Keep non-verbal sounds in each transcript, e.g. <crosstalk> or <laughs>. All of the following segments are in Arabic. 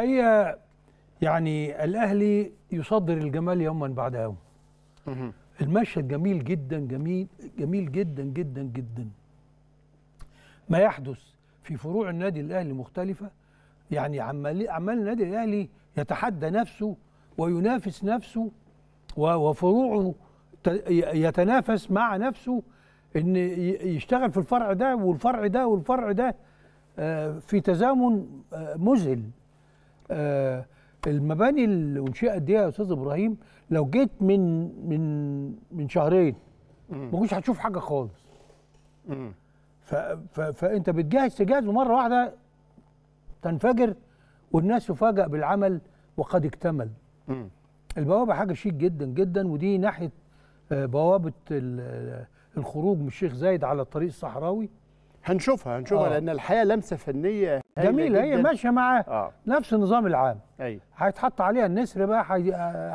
الحقيقه يعني الاهلي يصدر الجمال يوما بعد يوم المشهد جميل جدا جميل جميل جدا جدا جدا ما يحدث في فروع النادي الاهلي مختلفه يعني عمال عمال النادي الاهلي يتحدى نفسه وينافس نفسه وفروعه يتنافس مع نفسه ان يشتغل في الفرع ده والفرع ده والفرع ده آه، في تزامن آه، مذهل آه، المباني اللي انشئت دي يا استاذ ابراهيم لو جيت من من من شهرين ما كنتش هتشوف حاجه خالص ف ف فانت بتجهز تجهز ومره واحده تنفجر والناس تفاجئ بالعمل وقد اكتمل مم. البوابه حاجه شيك جدا جدا ودي ناحيه آه، بوابه الخروج من الشيخ زايد على الطريق الصحراوي هنشوفها هنشوفها آه. لان الحقيقه لمسه فنيه جميله هي ماشيه معاه آه. نفس النظام العام ايوه هيتحط عليها النسر بقى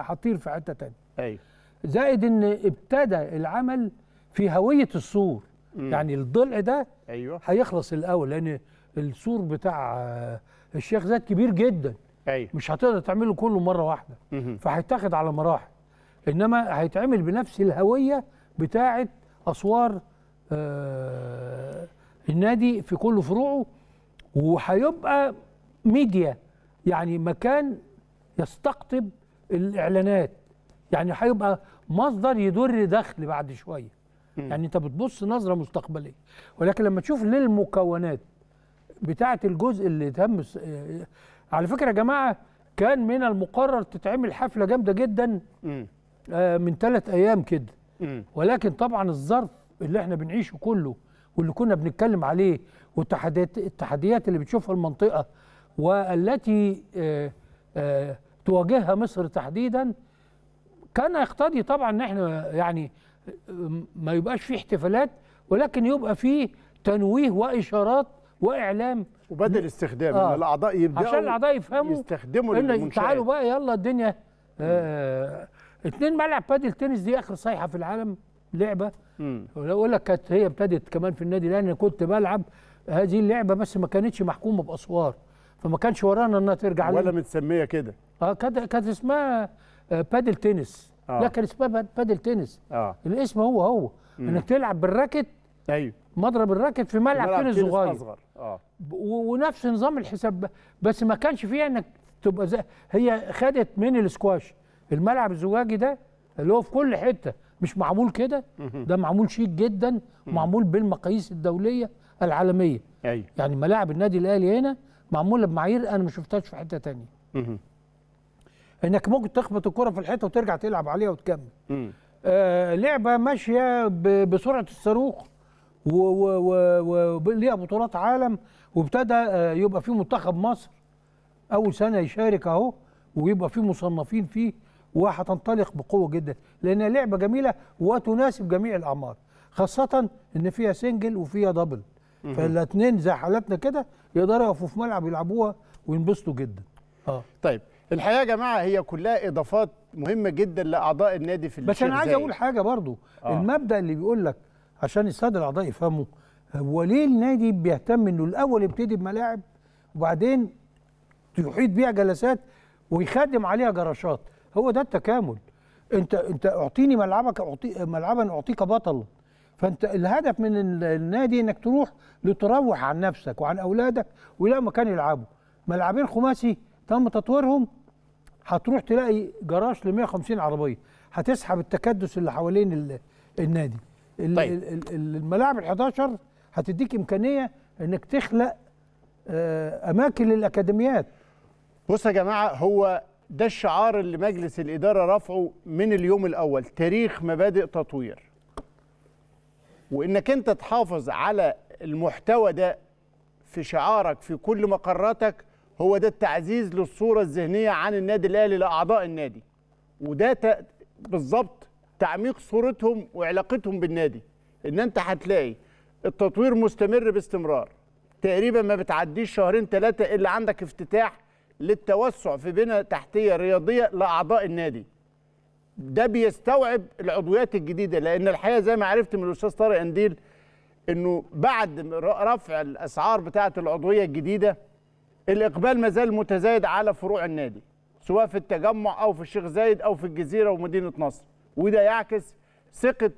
هتطير في حته ثانيه ايوه زائد ان ابتدى العمل في هويه السور مم. يعني الضلع ده ايوه هيخلص الاول لان السور بتاع الشيخ زاد كبير جدا ايوه مش هتقدر تعمله كله مره واحده فهيتاخد على مراحل انما هيتعمل بنفس الهويه بتاعه اسوار آه النادي في كل فروعه وهيبقى ميديا يعني مكان يستقطب الاعلانات يعني هيبقى مصدر يدر دخل بعد شويه يعني انت بتبص نظره مستقبليه ولكن لما تشوف للمكونات بتاعه الجزء اللي تم آه، على فكره يا جماعه كان من المقرر تتعمل حفله جامده جدا آه، من ثلاث ايام كده ولكن طبعا الظرف اللي احنا بنعيشه كله واللي كنا بنتكلم عليه والتحديات التحديات اللي بتشوفها المنطقه والتي آه، آه، تواجهها مصر تحديدا كان يقتضي طبعا ان احنا يعني آه، ما يبقاش في احتفالات ولكن يبقى فيه تنويه واشارات واعلام وبدل استخدام آه. الاعضاء يبداوا عشان الاعضاء يفهموا يستخدموا ان تعالوا بقى يلا الدنيا آه اتنين ملعب بادل تنس دي اخر صيحه في العالم لعبه اقول لك كانت هي ابتدت كمان في النادي لان كنت بلعب هذه اللعبه بس ما كانتش محكومه باسوار فما كانش ورانا انها ترجع ولا لي. متسميه كده اه كانت كانت اسمها آه، بادل تنس آه. لا كان اسمها بادل تنس آه. الاسم هو هو مم. انك تلعب بالراكت ايوه مضرب الراكت في ملعب تنس صغير اصغر اه ونفس نظام الحساب بس ما كانش فيها انك تبقى زي هي خدت من الاسكواش الملعب الزجاجي ده اللي هو في كل حته مش معمول كده ده معمول شيك جدا معمول بالمقاييس الدوليه العالميه أي. يعني ملاعب النادي الاهلي هنا معموله بمعايير انا ما شفتهاش في حته ثانيه انك ممكن تخبط الكره في الحيطه وترجع تلعب عليها وتكمل آه لعبه ماشيه بسرعه الصاروخ وليها بطولات عالم وابتدى آه يبقى في منتخب مصر اول سنه يشارك اهو ويبقى في مصنفين فيه وهتنطلق بقوه جدا لانها لعبه جميله وتناسب جميع الاعمار خاصه ان فيها سنجل وفيها دبل فالاثنين زي حالاتنا كده يقدروا يقفوا في ملعب يلعبوها وينبسطوا جدا آه. اه طيب الحقيقه يا جماعه هي كلها اضافات مهمه جدا لاعضاء النادي في بس انا عايز اقول حاجه برضو آه. المبدا اللي بيقول لك عشان الساده الاعضاء يفهموا هو ليه النادي بيهتم انه الاول يبتدي بملاعب وبعدين يحيط بيها جلسات ويخدم عليها جراشات هو ده التكامل انت انت اعطيني ملعبك اعطي ملعبا اعطيك بطل فانت الهدف من النادي انك تروح لتروح عن نفسك وعن اولادك ويلاقوا مكان يلعبوا ملعبين خماسي تم تطويرهم هتروح تلاقي جراج ل 150 عربيه هتسحب التكدس اللي حوالين النادي طيب. الملاعب ال 11 هتديك امكانيه انك تخلق آه، اماكن للاكاديميات بص يا جماعه هو ده الشعار اللي مجلس الاداره رفعه من اليوم الاول تاريخ مبادئ تطوير وانك انت تحافظ على المحتوى ده في شعارك في كل مقراتك هو ده التعزيز للصوره الذهنيه عن النادي الاهلي لاعضاء النادي وده بالظبط تعميق صورتهم وعلاقتهم بالنادي ان انت هتلاقي التطوير مستمر باستمرار تقريبا ما بتعديش شهرين ثلاثه الا عندك افتتاح للتوسع في بنى تحتيه رياضيه لاعضاء النادي ده بيستوعب العضويات الجديده لان الحقيقه زي ما عرفت من الاستاذ طارق انديل انه بعد رفع الاسعار بتاعه العضويه الجديده الاقبال ما زال متزايد على فروع النادي سواء في التجمع او في الشيخ زايد او في الجزيره ومدينه نصر وده يعكس ثقه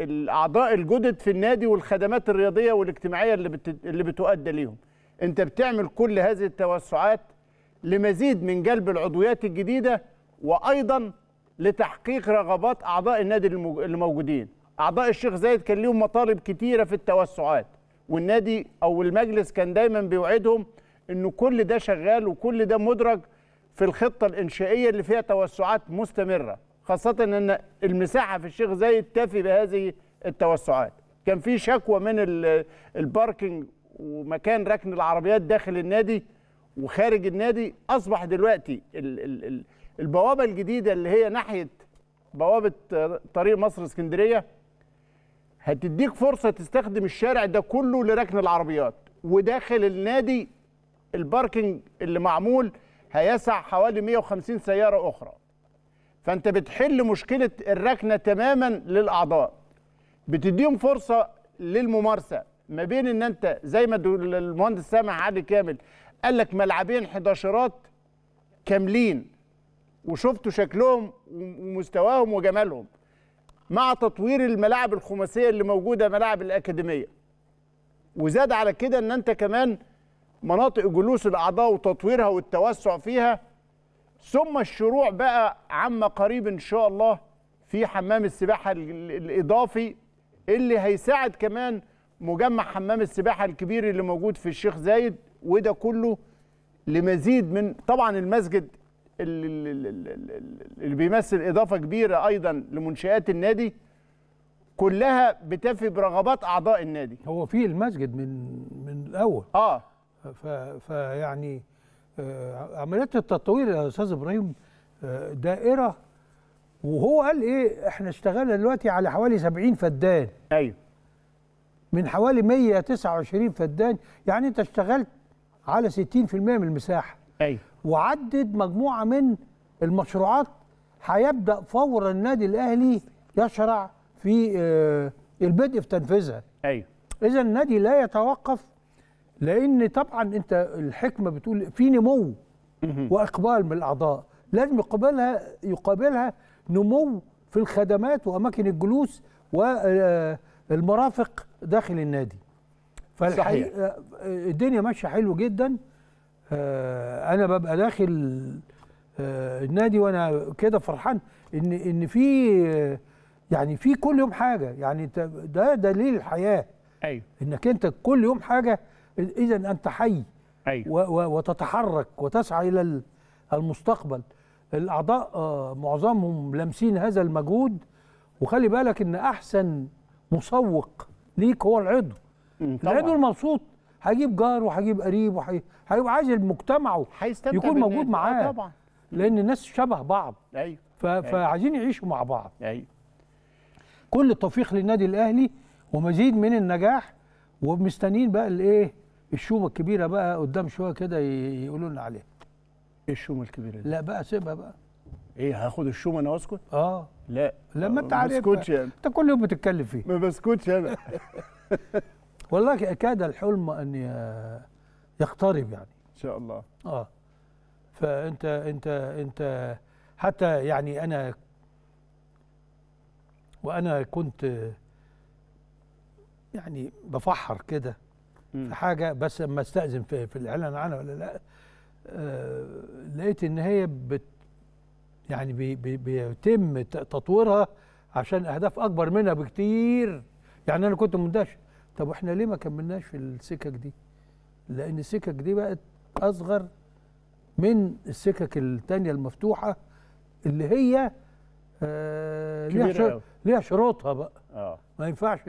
الاعضاء الجدد في النادي والخدمات الرياضيه والاجتماعيه اللي بت... اللي بتؤدى ليهم انت بتعمل كل هذه التوسعات لمزيد من جلب العضويات الجديده وايضا لتحقيق رغبات اعضاء النادي اللي موجودين اعضاء الشيخ زايد كان ليهم مطالب كتيره في التوسعات والنادي او المجلس كان دايما بيوعدهم انه كل ده شغال وكل ده مدرج في الخطه الانشائيه اللي فيها توسعات مستمره خاصه ان المساحه في الشيخ زايد تفي بهذه التوسعات كان في شكوى من الباركينج ومكان ركن العربيات داخل النادي وخارج النادي اصبح دلوقتي البوابه الجديده اللي هي ناحيه بوابه طريق مصر اسكندريه هتديك فرصه تستخدم الشارع ده كله لركن العربيات وداخل النادي الباركنج اللي معمول هيسع حوالي 150 سياره اخرى فانت بتحل مشكله الركنه تماما للاعضاء بتديهم فرصه للممارسه ما بين ان انت زي ما المهندس سامع علي كامل قال لك ملعبين حداشرات كاملين وشفتوا شكلهم ومستواهم وجمالهم مع تطوير الملاعب الخماسيه اللي موجوده ملاعب الاكاديميه وزاد على كده ان انت كمان مناطق جلوس الاعضاء وتطويرها والتوسع فيها ثم الشروع بقى عما قريب ان شاء الله في حمام السباحه الاضافي اللي هيساعد كمان مجمع حمام السباحه الكبير اللي موجود في الشيخ زايد وده كله لمزيد من طبعا المسجد اللي بيمثل اضافه كبيره ايضا لمنشات النادي كلها بتفي برغبات اعضاء النادي هو في المسجد من من الاول اه فيعني آه، عملية التطوير يا استاذ ابراهيم آه، دائره وهو قال ايه احنا اشتغلنا دلوقتي على حوالي 70 فدان ايوه من حوالي 129 فدان يعني انت اشتغلت على 60% من المساحه أي. أيوة. وعدد مجموعه من المشروعات هيبدا فورا النادي الاهلي يشرع في آه، البدء في تنفيذها ايوه اذا النادي لا يتوقف لان طبعا انت الحكمه بتقول في نمو واقبال من الاعضاء لازم يقابلها يقابلها نمو في الخدمات واماكن الجلوس والمرافق آه، داخل النادي فالحقيقه آه، الدنيا ماشيه حلو جدا آه، انا ببقى داخل آه، النادي وانا كده فرحان ان ان في يعني في كل يوم حاجه يعني ده دليل الحياه ايوه انك انت كل يوم حاجه اذا انت حي ايوه وتتحرك وتسعى الى المستقبل الاعضاء آه، معظمهم لامسين هذا المجهود وخلي بالك ان احسن مسوق ليك هو العضو العضو المبسوط هجيب جار وهجيب قريب وهيبقى عايز هيستمتع يكون موجود آه، معاه طبعا لان الناس شبه بعض ايوه فعايزين يعيشوا مع بعض أيوه. ايوه كل التوفيق للنادي الاهلي ومزيد من النجاح ومستنيين بقى الايه الشومه الكبيره بقى قدام شويه كده يقولوا لنا عليها ايه الشومه الكبيره دي؟ لا بقى سيبها بقى ايه هاخد الشومه انا واسكت؟ اه لا لا ما انت آه، عارف يعني. انت كل يوم بتتكلم فيه ما بسكتش انا <laughs> والله اكاد الحلم ان يقترب يعني ان شاء الله اه فانت انت انت حتى يعني انا وانا كنت يعني بفحر كده في حاجه بس اما استاذن في, في الاعلان عنها ولا لا آه لقيت ان هي بت يعني بي بي بيتم تطويرها عشان اهداف اكبر منها بكتير يعني انا كنت مندهش طب واحنا ليه ما كملناش في السكك دي لان السكك دي بقت اصغر من السكك الثانيه المفتوحة اللي هي آه ليها, ليها شروطها بقى آه. ما ينفعش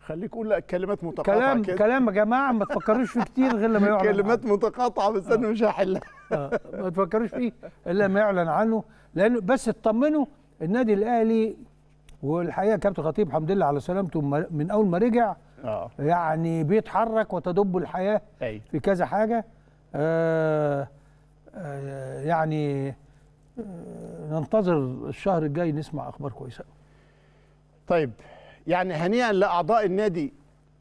خليك قول كلمات متقاطعه كلام كده. كلام يا جماعه ما تفكروش فيه كتير غير لما يعلن كلمات متقاطعه بس انا آه. مش هحلها آه. ما تفكروش فيه الا لما يعلن عنه لانه بس اطمنوا النادي الاهلي والحقيقه كابتن خطيب حمد لله على سلامته من اول ما رجع أوه. يعني بيتحرك وتدب الحياه أي. في كذا حاجه آه آه يعني آه ننتظر الشهر الجاي نسمع اخبار كويسه طيب يعني هنيئا لاعضاء النادي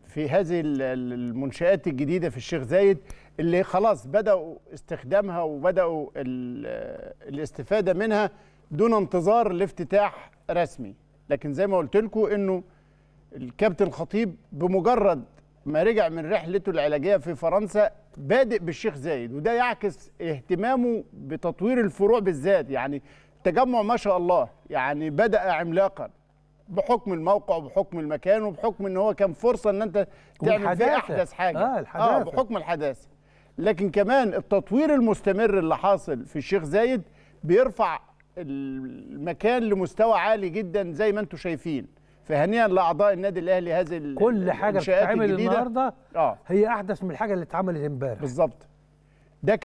في هذه المنشات الجديده في الشيخ زايد اللي خلاص بداوا استخدامها وبداوا آه، الاستفاده منها دون انتظار لافتتاح رسمي لكن زي ما قلت لكم انه الكابتن خطيب بمجرد ما رجع من رحلته العلاجيه في فرنسا بادئ بالشيخ زايد وده يعكس اهتمامه بتطوير الفروع بالذات يعني تجمع ما شاء الله يعني بدا عملاقا بحكم الموقع وبحكم المكان وبحكم ان هو كان فرصه ان انت تعمل فيه احدث حاجه اه الحداثه اه بحكم الحداثه لكن كمان التطوير المستمر اللي حاصل في الشيخ زايد بيرفع المكان لمستوى عالي جدا زي ما انتم شايفين فهنيئا لاعضاء النادي الاهلي هذه كل حاجه بتتعمل النهارده آه. هي احدث من الحاجه اللي اتعملت امبارح بالظبط ده